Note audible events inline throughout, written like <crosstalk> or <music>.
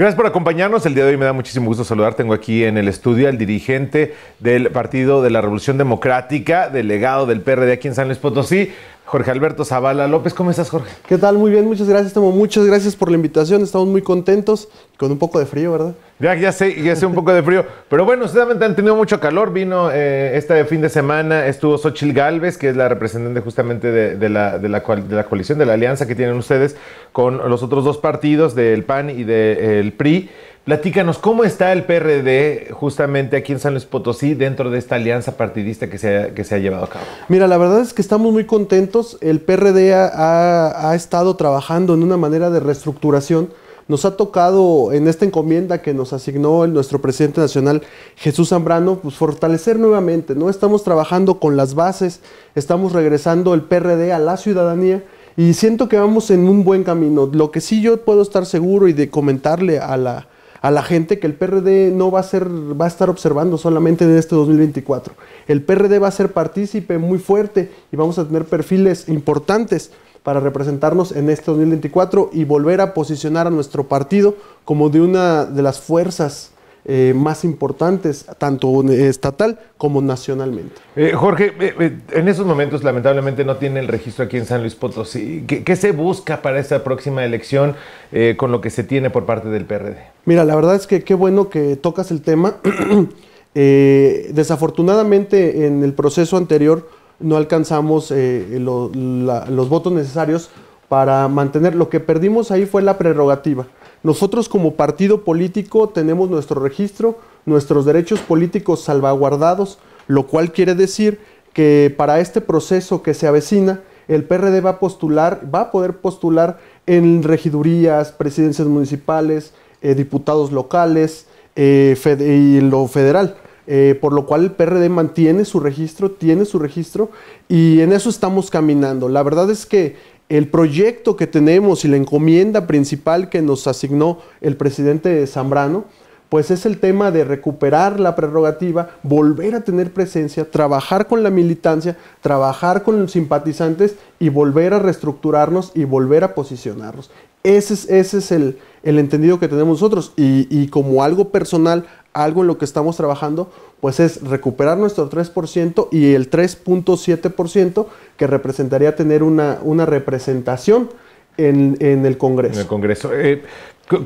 Gracias por acompañarnos. El día de hoy me da muchísimo gusto saludar. Tengo aquí en el estudio al dirigente del Partido de la Revolución Democrática, delegado del PRD aquí en San Luis Potosí, Jorge Alberto Zavala López. ¿Cómo estás, Jorge? ¿Qué tal? Muy bien, muchas gracias, Tomo. Muchas gracias por la invitación. Estamos muy contentos. Con un poco de frío, ¿verdad? Ya, ya sé, ya sé un poco de frío. Pero bueno, ustedes han tenido mucho calor. Vino eh, este fin de semana, estuvo Xochil Galvez, que es la representante justamente de, la, de, la, coalición, de la alianza que tienen ustedes con los otros dos partidos, del PAN y del PRI. Platícanos, ¿cómo está el PRD justamente aquí en San Luis Potosí dentro de esta alianza partidista que se ha, que se ha llevado a cabo? Mira, la verdad es que estamos muy contentos. El PRD ha, ha, estado trabajando en una manera de reestructuración. Nos ha tocado en esta encomienda que nos asignó el, nuestro presidente nacional Jesús Zambrano, pues fortalecer nuevamente, ¿no? Estamos trabajando con las bases, estamos regresando el PRD a la ciudadanía y siento que vamos en un buen camino. Lo que sí yo puedo estar seguro y de comentarle a la, a la gente que el PRD no va a ser, va a estar observando solamente en este 2024. El PRD va a ser partícipe muy fuerte y vamos a tener perfiles importantes para representarnos en este 2024 y volver a posicionar a nuestro partido como de una de las fuerzas eh, más importantes, tanto estatal como nacionalmente. Eh, Jorge, eh, en esos momentos lamentablemente no tiene el registro aquí en San Luis Potosí. ¿Qué, se busca para esta próxima elección con lo que se tiene por parte del PRD? Mira, la verdad es que qué bueno que tocas el tema. <clears throat> desafortunadamente en el proceso anterior no alcanzamos los votos necesarios para mantener. Lo que perdimos ahí fue la prerrogativa. Nosotros como partido político tenemos nuestro registro, nuestros derechos políticos salvaguardados, lo cual quiere decir que para este proceso que se avecina, el PRD va a postular, va a poder postular en regidurías, presidencias municipales, eh, diputados locales eh, y lo federal. Eh, por lo cual el PRD mantiene su registro, tiene su registro y en eso estamos caminando. La verdad es que el proyecto que tenemos y la encomienda principal que nos asignó el presidente Zambrano pues es el tema de recuperar la prerrogativa, volver a tener presencia, trabajar con la militancia, trabajar con los simpatizantes y volver a reestructurarnos y volver a posicionarnos. Ese es, ese es el, entendido que tenemos nosotros y, como algo personal, algo en lo que estamos trabajando, pues es recuperar nuestro 3% y el 3.7% que representaría tener una, una representación en, el Congreso. En el Congreso. Eh,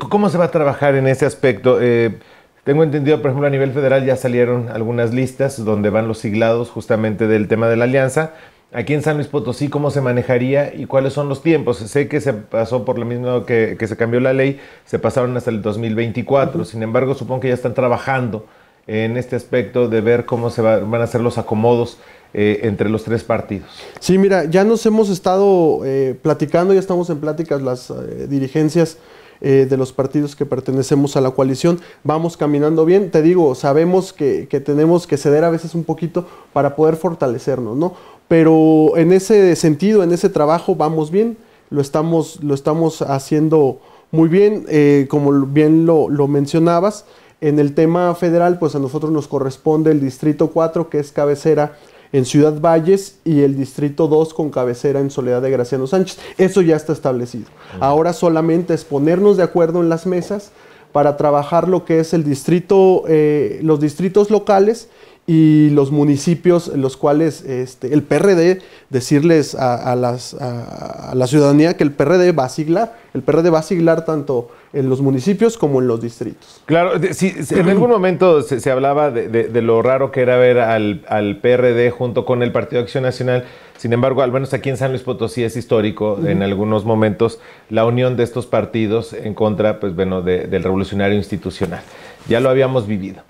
¿Cómo se va a trabajar en ese aspecto? Eh, tengo entendido, por ejemplo, a nivel federal ya salieron algunas listas donde van los siglados justamente del tema de la alianza. Aquí en San Luis Potosí, ¿cómo se manejaría y cuáles son los tiempos? Sé que se pasó por lo mismo que, se cambió la ley, se pasaron hasta el 2024. Sin embargo, supongo que ya están trabajando en este aspecto de ver cómo se van a hacer los acomodos eh, entre los tres partidos. Sí, mira, ya nos hemos estado eh, platicando, ya estamos en pláticas las dirigencias eh, de los partidos que pertenecemos a la coalición. Vamos caminando bien, te digo, sabemos que, tenemos que ceder a veces un poquito para poder fortalecernos, ¿no? Pero en ese sentido, en ese trabajo, vamos bien, lo estamos, lo estamos haciendo muy bien, eh, como bien lo, lo mencionabas. En el tema federal, pues a nosotros nos corresponde el Distrito 4, que es cabecera en Ciudad Valles y el Distrito 2 con cabecera en Soledad de Graciano Sánchez. Eso ya está establecido. Ahora solamente es ponernos de acuerdo en las mesas para trabajar lo que es el distrito, eh, los distritos locales y los municipios en los cuales este, el PRD, decirles a, la ciudadanía que el PRD va a siglar, el PRD va a siglar tanto en los municipios como en los distritos. Claro, si, en algún momento se, hablaba de, lo raro que era ver al, PRD junto con el Partido Acción Nacional, sin embargo, al menos aquí en San Luis Potosí es histórico en algunos momentos la unión de estos partidos en contra pues, bueno, del revolucionario institucional. Ya lo habíamos vivido.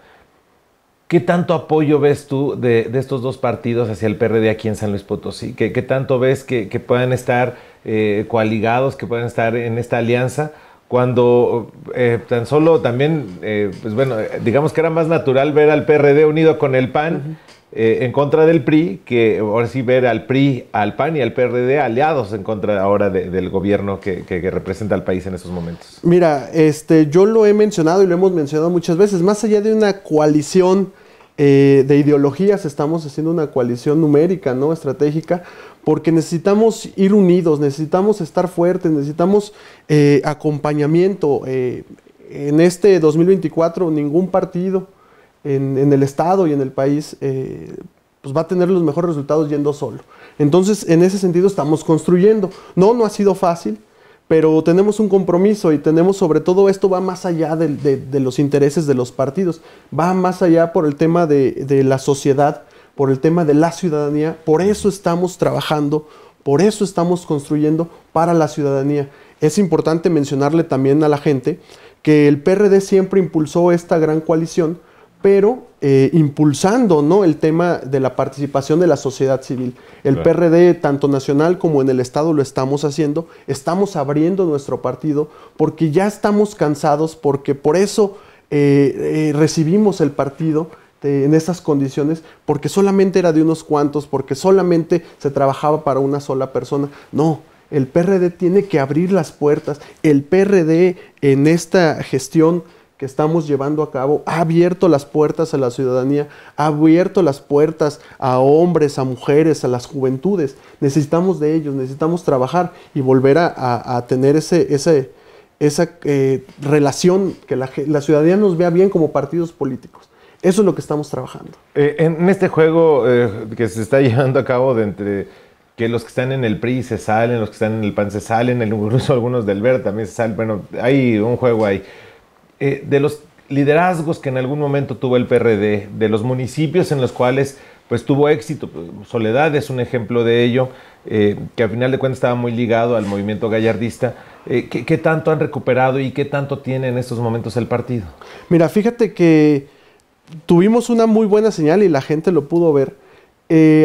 ¿Qué tanto apoyo ves tú de, estos dos partidos hacia el PRD aquí en San Luis Potosí? ¿Qué, tanto ves que, puedan estar eh, coaligados, que puedan estar en esta alianza? Cuando eh, tan solo también, eh, pues bueno, digamos que era más natural ver al PRD unido con el PAN eh, en contra del PRI, que ahora sí ver al PRI, al PAN y al PRD aliados en contra ahora del gobierno que, representa al país en esos momentos. Mira, este, yo lo he mencionado y lo hemos mencionado muchas veces, más allá de una coalición eh, de ideologías, estamos haciendo una coalición numérica, ¿no? Estratégica, porque necesitamos ir unidos, necesitamos estar fuertes, necesitamos eh, acompañamiento. en este 2024 ningún partido en, el Estado y en el país, eh, pues va a tener los mejores resultados yendo solo. Entonces, en ese sentido estamos construyendo. No, no ha sido fácil, pero tenemos un compromiso y tenemos sobre todo esto va más allá de, los intereses de los partidos, va más allá por el tema de, de la sociedad, por el tema de la ciudadanía, por eso estamos trabajando, por eso estamos construyendo para la ciudadanía. Es importante mencionarle también a la gente que el PRD siempre impulsó esta gran coalición pero eh, impulsando ¿no? el tema de la participación de la sociedad civil. El PRD, tanto nacional como en el Estado, lo estamos haciendo. Estamos abriendo nuestro partido porque ya estamos cansados, porque por eso eh, eh, recibimos el partido en esas condiciones, porque solamente era de unos cuantos, porque solamente se trabajaba para una sola persona. No, el PRD tiene que abrir las puertas. El PRD en esta gestión que estamos llevando a cabo ha abierto las puertas a la ciudadanía, ha abierto las puertas a hombres, a mujeres, a las juventudes. Necesitamos de ellos, necesitamos trabajar y volver a, tener ese, ese esa eh, relación, que la, ciudadanía nos vea bien como partidos políticos. Eso es lo que estamos trabajando. Eh, en este juego eh, que se está <laughs> llevando a cabo de entre que los que están en el PRI se salen, los que están en el PAN se salen, incluso algunos del VER también se salen, bueno, hay un juego ahí. Eh, de los liderazgos que en algún momento tuvo el PRD, de los municipios en los cuales pues tuvo éxito. Pues, Soledad es un ejemplo de ello, eh, que al final de cuentas estaba muy ligado al movimiento gallardista. Eh, ¿qué, tanto han recuperado y qué tanto tiene en estos momentos el partido? Mira, fíjate que tuvimos una muy buena señal y la gente lo pudo ver.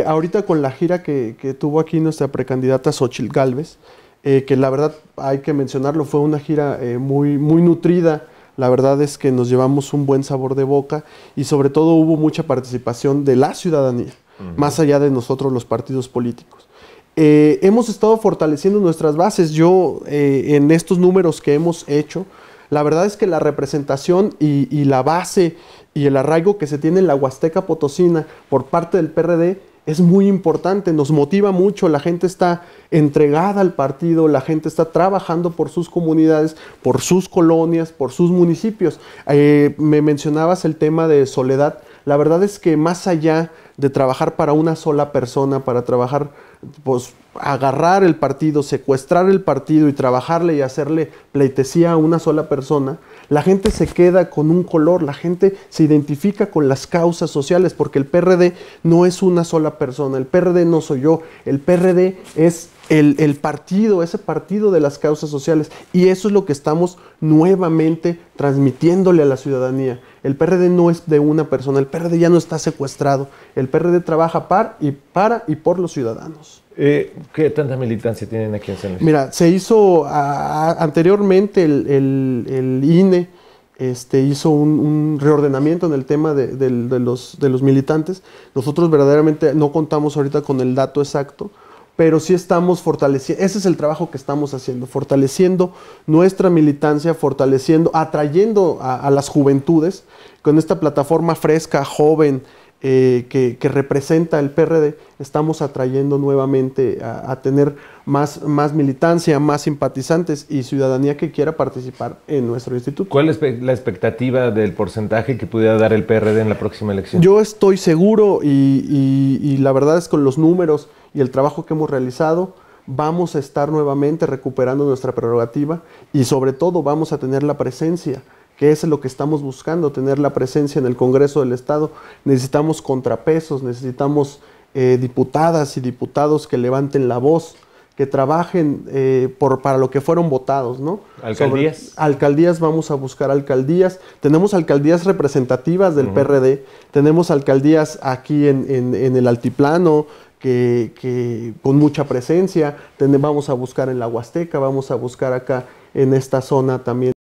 ahorita con la gira que, tuvo aquí nuestra precandidata Xochitl Galvez, que la verdad hay que mencionarlo, fue una gira muy, muy nutrida la verdad es que nos llevamos un buen sabor de boca y sobre todo hubo mucha participación de la ciudadanía, más allá de nosotros los partidos políticos. Eh, hemos estado fortaleciendo nuestras bases. Yo, eh, en estos números que hemos hecho, la verdad es que la representación y, y la base y el arraigo que se tiene en la Huasteca Potosina por parte del PRD es muy importante, nos motiva mucho, la gente está entregada al partido, la gente está trabajando por sus comunidades, por sus colonias, por sus municipios. Eh, me mencionabas el tema de Soledad la verdad es que más allá de trabajar para una sola persona, para trabajar, pues agarrar el partido, secuestrar el partido y trabajarle y hacerle pleitesía a una sola persona, la gente se queda con un color, la gente se identifica con las causas sociales, porque el PRD no es una sola persona, el PRD no soy yo, el PRD es el, el, partido, ese partido de las causas sociales. Y eso es lo que estamos nuevamente transmitiéndole a la ciudadanía. El PRD no es de una persona, el PRD ya no está secuestrado, el PRD trabaja y para y por los ciudadanos. Eh, ¿Qué tanta militancia tienen aquí en San Luis? Mira, se hizo anteriormente el, INE este, hizo un, reordenamiento en el tema de, los, de los militantes. Nosotros verdaderamente no contamos ahorita con el dato exacto pero sí estamos fortaleciendo, ese es el trabajo que estamos haciendo, fortaleciendo nuestra militancia, fortaleciendo, atrayendo a, las juventudes con esta plataforma fresca, joven, eh, que, representa el PRD, estamos atrayendo nuevamente a, tener más, más militancia, más simpatizantes y ciudadanía que quiera participar en nuestro instituto. ¿Cuál es la expectativa del porcentaje que pudiera dar el PRD en la próxima elección? Yo estoy seguro y, y la verdad es con los números y el trabajo que hemos realizado, vamos a estar nuevamente recuperando nuestra prerrogativa y sobre todo vamos a tener la presencia, que es lo que estamos buscando, tener la presencia en el Congreso del Estado. Necesitamos contrapesos, necesitamos eh, diputadas y diputados que levanten la voz, que trabajen eh, por, para lo que fueron votados, ¿no? Alcaldías. alcaldías, vamos a buscar alcaldías. Tenemos alcaldías representativas del PRD, tenemos alcaldías aquí en el Altiplano, que, con mucha presencia. Vamos a buscar en la Huasteca, vamos a buscar acá en esta zona también.